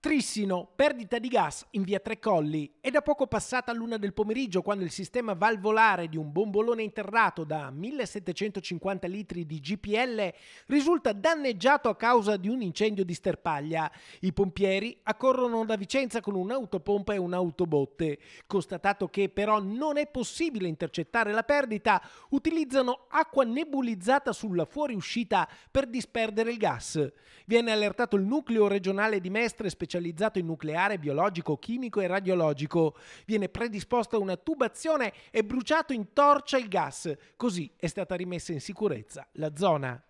Trissino, perdita di gas in via Tre Colli. È da poco passata l'una del pomeriggio quando il sistema valvolare di un bombolone interrato da 1750 litri di GPL risulta danneggiato a causa di un incendio di sterpaglia. I pompieri accorrono da Vicenza con un'autopompa e un'autobotte. Constatato che però non è possibile intercettare la perdita, utilizzano acqua nebulizzata sulla fuoriuscita per disperdere il gas. Viene allertato il nucleo regionale di Mestre specializzato specializzato in nucleare, biologico, chimico e radiologico. Viene predisposta una tubazione e bruciato in torcia il gas, così è stata rimessa in sicurezza la zona.